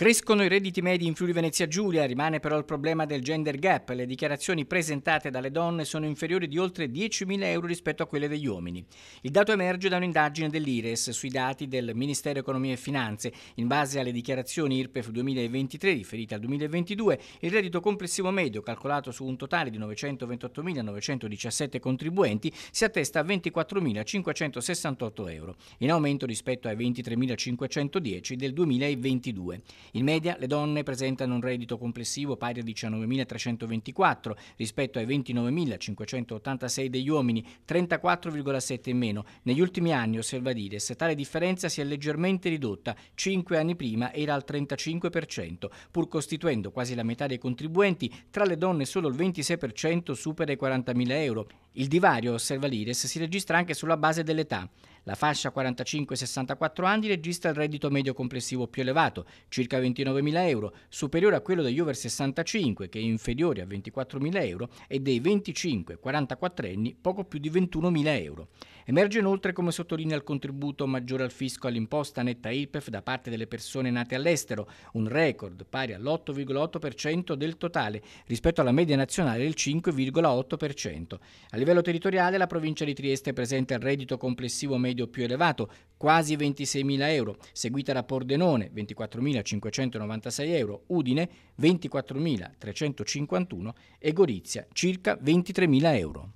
Crescono i redditi medi in Friuli Venezia Giulia, rimane però il problema del gender gap. Le dichiarazioni presentate dalle donne sono inferiori di oltre 10.000 euro rispetto a quelle degli uomini. Il dato emerge da un'indagine dell'IRES sui dati del Ministero Economia e Finanze. In base alle dichiarazioni IRPEF 2023 riferite al 2022, il reddito complessivo medio, calcolato su un totale di 928.917 contribuenti, si attesta a 24.568 euro, in aumento rispetto ai 23.510 del 2022. In media le donne presentano un reddito complessivo pari a 19.324 rispetto ai 29.586 degli uomini, 34,7 in meno. Negli ultimi anni, osserva Dires, tale differenza si è leggermente ridotta, 5 anni prima era al 35%, pur costituendo quasi la metà dei contribuenti, tra le donne solo il 26% supera i 40.000 euro. Il divario, osserva l'Ires, si registra anche sulla base dell'età. La fascia 45-64 anni registra il reddito medio complessivo più elevato, circa 29.000 euro, superiore a quello degli over 65 che è inferiore a 24.000 euro e dei 25-44 anni poco più di 21.000 euro. Emerge inoltre come sottolinea il contributo maggiore al fisco all'imposta netta IPEF da parte delle persone nate all'estero, un record pari all'8,8% del totale rispetto alla media nazionale del 5,8%. A livello territoriale la provincia di Trieste presenta il reddito complessivo medio medio più elevato, quasi 26.000 euro, seguita da Pordenone 24.596 euro, Udine 24.351 e Gorizia circa 23.000 euro.